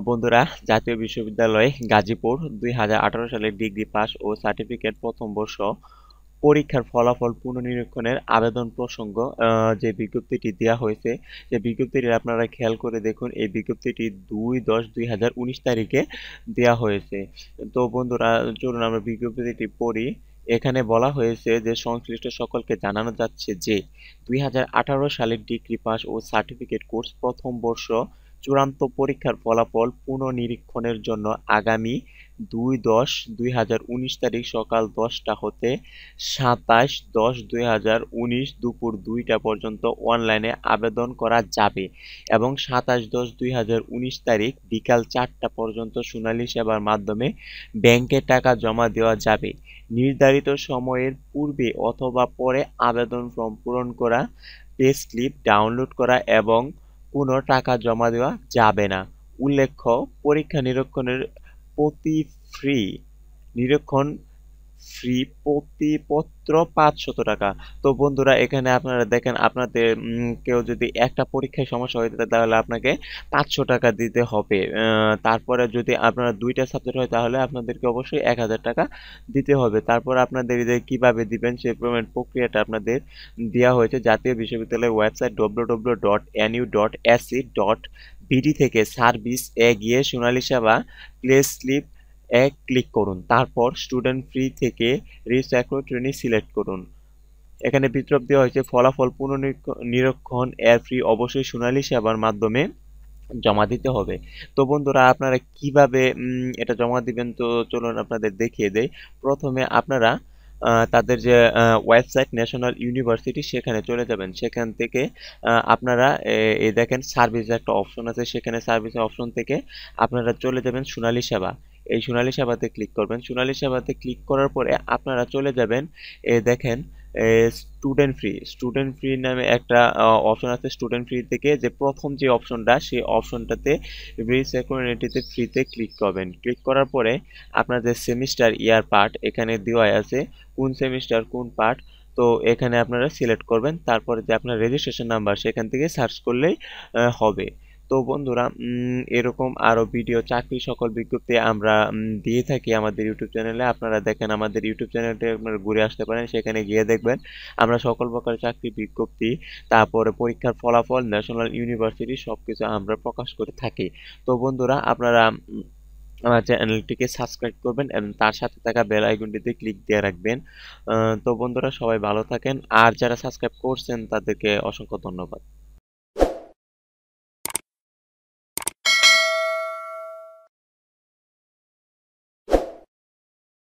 হ্যাঁ বন্ধুরা জাতীয় বিশ্ববিদ্যালয় গাজীপুর দুই সালে ডিগ্রি পাস ও সার্টিফিকেট প্রথম বর্ষ পরীক্ষার ফলাফল পুনর্নিরীক্ষণের আবেদন প্রসঙ্গ যে বিজ্ঞপ্তিটি দেওয়া হয়েছে যে বিজ্ঞপ্তিটি আপনারা খেয়াল করে দেখুন এই বিজ্ঞপ্তিটি দুই দশ দুই হাজার উনিশ তারিখে দেওয়া হয়েছে তো বন্ধুরা চলুন আমরা বিজ্ঞপ্তিটি পড়ি এখানে বলা হয়েছে যে সংশ্লিষ্ট সকলকে জানানো যাচ্ছে যে দুই সালের ডিগ্রি পাস ও সার্টিফিকেট কোর্স প্রথম বর্ষ চূড়ান্ত পরীক্ষার ফলাফল পুনঃনিরীক্ষণের জন্য আগামী দুই দশ দুই হাজার উনিশ তারিখ সকাল দশটা হতে সাতাশ দশ দুই হাজার উনিশ দুপুর দুইটা পর্যন্ত অনলাইনে আবেদন করা যাবে এবং সাতাশ দশ দুই হাজার উনিশ তারিখ বিকাল চারটা পর্যন্ত সোনালী সেবার মাধ্যমে ব্যাংকে টাকা জমা দেওয়া যাবে নির্ধারিত সময়ের পূর্বে অথবা পরে আবেদন ফর্ম পূরণ করা পে স্লিপ ডাউনলোড করা এবং কোনো টাকা জমা দেওয়া যাবে না উল্লেখ্য পরীক্ষা নিরীক্ষণের প্রতি ফ্রি নিরীক্ষণ ফ্রি প্রতিপত্র পাঁচশত টাকা তো বন্ধুরা এখানে আপনারা দেখেন আপনাদের কেউ যদি একটা পরীক্ষায় সমস্যা হয়ে থাকে তাহলে আপনাকে পাঁচশো টাকা দিতে হবে তারপরে যদি আপনারা দুইটা সাবজেক্ট হয় তাহলে আপনাদেরকে অবশ্যই এক হাজার টাকা দিতে হবে তারপর আপনাদের যে কীভাবে দিবেন সেই পেমেন্ট প্রক্রিয়াটা আপনাদের দেওয়া হয়েছে জাতীয় বিশ্ববিদ্যালয়ের website W W dot N U dot AC dot BD থেকে সার্ভিস এ গিয়ে সোনালী সেবা প্লে স্লিপ এক ক্লিক করুন তারপর স্টুডেন্ট ফ্রি থেকে রিস ট্রেনিং সিলেক্ট করুন এখানে বিদ্রোপ দেওয়া হয়েছে ফলাফল নিরীক্ষণ এয়ার ফ্রি অবশ্যই সোনালী সেবার মাধ্যমে জমা দিতে হবে তো বন্ধুরা আপনারা কিভাবে এটা জমা দিবেন তো চলুন আপনাদের দেখিয়ে দেই প্রথমে আপনারা তাদের যে ওয়েবসাইট ন্যাশনাল ইউনিভার্সিটি সেখানে চলে যাবেন সেখান থেকে আপনারা এই দেখেন সার্ভিস একটা অপশন আছে সেখানে সার্ভিস অপশন থেকে আপনারা চলে যাবেন সোনালী সেবা এই সোনালী সেবাতে ক্লিক করবেন সোনালী সেবাতে ক্লিক করার পরে আপনারা চলে যাবেন এ দেখেন স্টুডেন্ট ফ্রি স্টুডেন্ট ফ্রি নামে একটা অপশন আছে স্টুডেন্ট ফ্রি থেকে যে প্রথম যে অপশনটা সেই অপশনটাতে রিসেকুরিটিতে ফ্রিতে ক্লিক করবেন ক্লিক করার পরে আপনার যে সেমিস্টার ইয়ার পার্ট এখানে দেওয়া আছে কোন সেমিস্টার কোন পার্ট তো এখানে আপনারা সিলেক্ট করবেন তারপরে যে আপনার রেজিস্ট্রেশন নাম্বার সেখান থেকে সার্চ করলেই হবে তো বন্ধুরা এরকম আরও ভিডিও চাকরি সকল বিজ্ঞপ্তি আমরা দিয়ে থাকি আমাদের ইউটিউব চ্যানেলে আপনারা দেখেন আমাদের ইউটিউব চ্যানেলটি আপনারা ঘুরে আসতে পারেন সেখানে গিয়ে দেখবেন আমরা সকল প্রকার চাকরি বিজ্ঞপ্তি তারপরে পরীক্ষার ফলাফল ন্যাশনাল ইউনিভার্সিটি সব কিছু আমরা প্রকাশ করে থাকি তো বন্ধুরা আপনারা আমার চ্যানেলটিকে সাবস্ক্রাইব করবেন এবং তার সাথে থাকা বেল আইকনটিতে ক্লিক দিয়ে রাখবেন তো বন্ধুরা সবাই ভালো থাকেন আর যারা সাবস্ক্রাইব করছেন তাদেরকে অসংখ্য ধন্যবাদ